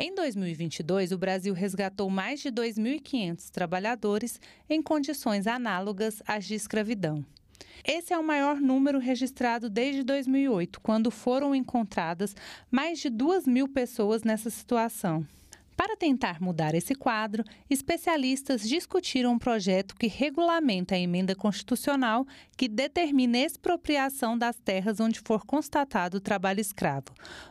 Em 2022, o Brasil resgatou mais de 2.500 trabalhadores em condições análogas às de escravidão. Esse é o maior número registrado desde 2008, quando foram encontradas mais de 2 mil pessoas nessa situação. Para tentar mudar esse quadro, especialistas discutiram um projeto que regulamenta a emenda constitucional que determina expropriação das terras onde for constatado trabalho escravo.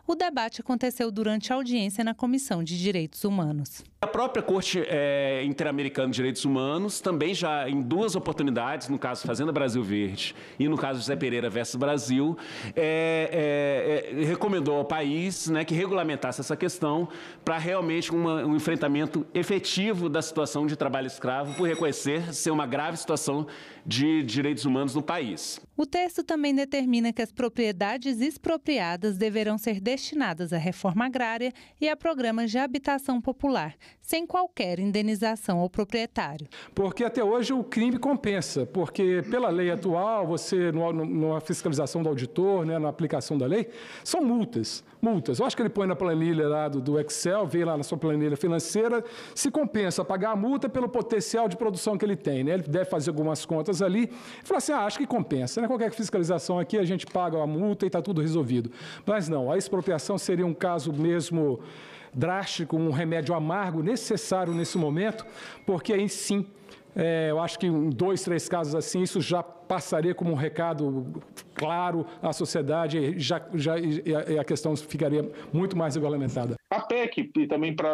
O debate aconteceu durante a audiência na Comissão de Direitos Humanos. A própria Corte é, Interamericana de Direitos Humanos também já, em duas oportunidades, no caso Fazenda Brasil Verde e no caso José Pereira versus Brasil, é, é, recomendou ao país né, que regulamentasse essa questão para realmente uma, um enfrentamento efetivo da situação de trabalho escravo por reconhecer ser uma grave situação de direitos humanos no país. O texto também determina que as propriedades expropriadas deverão ser destinadas à reforma agrária e a programas de habitação popular, sem qualquer indenização ao proprietário. Porque até hoje o crime compensa, porque pela lei atual, você, na fiscalização do auditor, né, na aplicação da lei, são multas. Multas. Eu acho que ele põe na planilha lá do, do Excel, vê lá na sua planilha planilha financeira, se compensa pagar a multa pelo potencial de produção que ele tem. Né? Ele deve fazer algumas contas ali e falar assim: ah, acho que compensa. Né? Qualquer fiscalização aqui, a gente paga a multa e está tudo resolvido. Mas não, a expropriação seria um caso mesmo drástico, um remédio amargo necessário nesse momento, porque aí sim, é, eu acho que em dois, três casos assim, isso já passaria como um recado claro à sociedade e, já, já, e a questão ficaria muito mais regulamentada. A PEC, e também para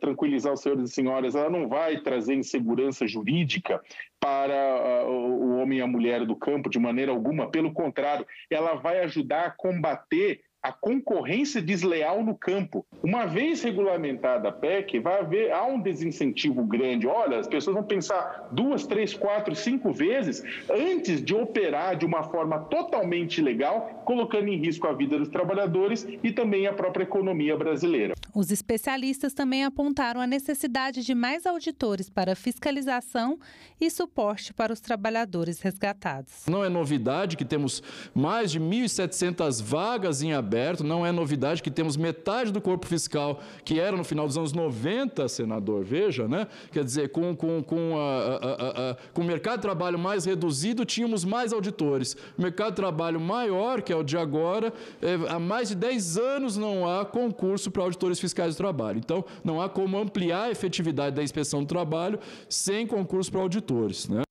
tranquilizar os senhores e senhoras, ela não vai trazer insegurança jurídica para uh, o homem e a mulher do campo de maneira alguma, pelo contrário, ela vai ajudar a combater a concorrência desleal no campo. Uma vez regulamentada a PEC, vai haver há um desincentivo grande. Olha, as pessoas vão pensar duas, três, quatro, cinco vezes antes de operar de uma forma totalmente ilegal, colocando em risco a vida dos trabalhadores e também a própria economia brasileira. Os especialistas também apontaram a necessidade de mais auditores para fiscalização e suporte para os trabalhadores resgatados. Não é novidade que temos mais de 1.700 vagas em aberto aberto, não é novidade que temos metade do corpo fiscal que era no final dos anos 90, senador, veja, né? Quer dizer, com, com, com, a, a, a, com o mercado de trabalho mais reduzido, tínhamos mais auditores. O mercado de trabalho maior, que é o de agora, é, há mais de 10 anos não há concurso para auditores fiscais do trabalho. Então, não há como ampliar a efetividade da inspeção do trabalho sem concurso para auditores, né?